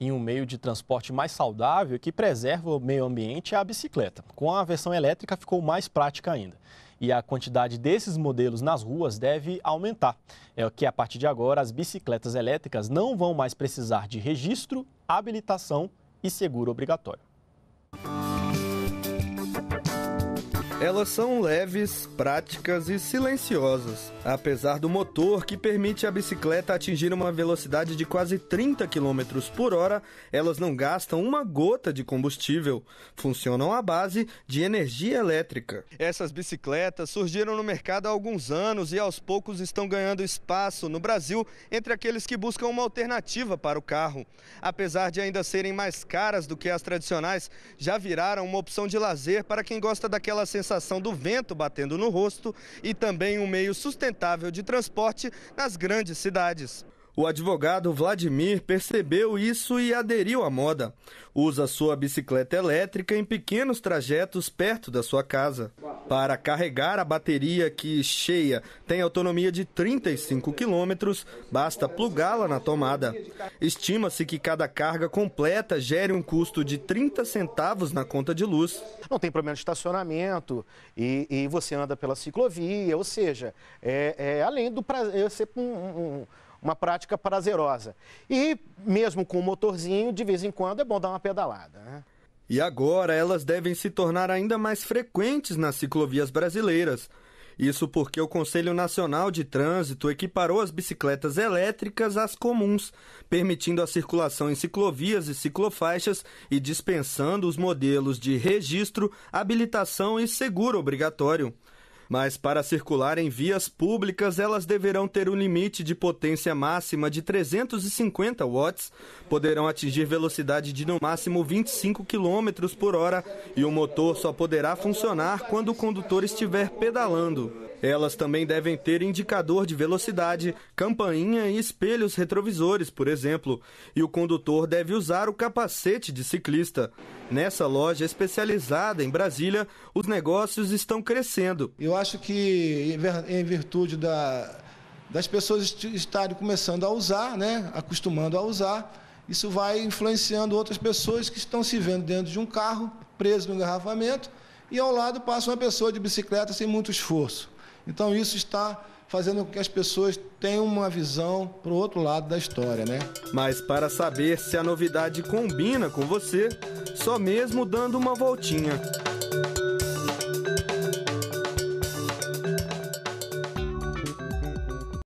em um meio de transporte mais saudável que preserva o meio ambiente é a bicicleta. Com a versão elétrica ficou mais prática ainda. E a quantidade desses modelos nas ruas deve aumentar. É o que a partir de agora as bicicletas elétricas não vão mais precisar de registro, habilitação e seguro obrigatório. Elas são leves, práticas e silenciosas, apesar do motor que permite a bicicleta atingir uma velocidade de quase 30 km por hora, elas não gastam uma gota de combustível, funcionam à base de energia elétrica. Essas bicicletas surgiram no mercado há alguns anos e aos poucos estão ganhando espaço no Brasil entre aqueles que buscam uma alternativa para o carro. Apesar de ainda serem mais caras do que as tradicionais, já viraram uma opção de lazer para quem gosta daquela sensação do vento batendo no rosto e também um meio sustentável de transporte nas grandes cidades. O advogado Vladimir percebeu isso e aderiu à moda. Usa sua bicicleta elétrica em pequenos trajetos perto da sua casa. Para carregar a bateria que cheia tem autonomia de 35 quilômetros, basta plugá-la na tomada. Estima-se que cada carga completa gere um custo de 30 centavos na conta de luz. Não tem problema de estacionamento e, e você anda pela ciclovia, ou seja, é, é além do prazer, é um, um uma prática prazerosa. E mesmo com o motorzinho, de vez em quando é bom dar uma pedalada. Né? E agora elas devem se tornar ainda mais frequentes nas ciclovias brasileiras. Isso porque o Conselho Nacional de Trânsito equiparou as bicicletas elétricas às comuns, permitindo a circulação em ciclovias e ciclofaixas e dispensando os modelos de registro, habilitação e seguro obrigatório. Mas para circular em vias públicas, elas deverão ter um limite de potência máxima de 350 watts, poderão atingir velocidade de no máximo 25 km por hora e o motor só poderá funcionar quando o condutor estiver pedalando. Elas também devem ter indicador de velocidade, campainha e espelhos retrovisores, por exemplo, e o condutor deve usar o capacete de ciclista. Nessa loja especializada em Brasília, os negócios estão crescendo. Eu acho que, em virtude da, das pessoas estarem começando a usar, né, acostumando a usar, isso vai influenciando outras pessoas que estão se vendo dentro de um carro, preso no engarrafamento, e ao lado passa uma pessoa de bicicleta sem muito esforço. Então isso está fazendo com que as pessoas tenham uma visão para o outro lado da história, né? Mas para saber se a novidade combina com você, só mesmo dando uma voltinha.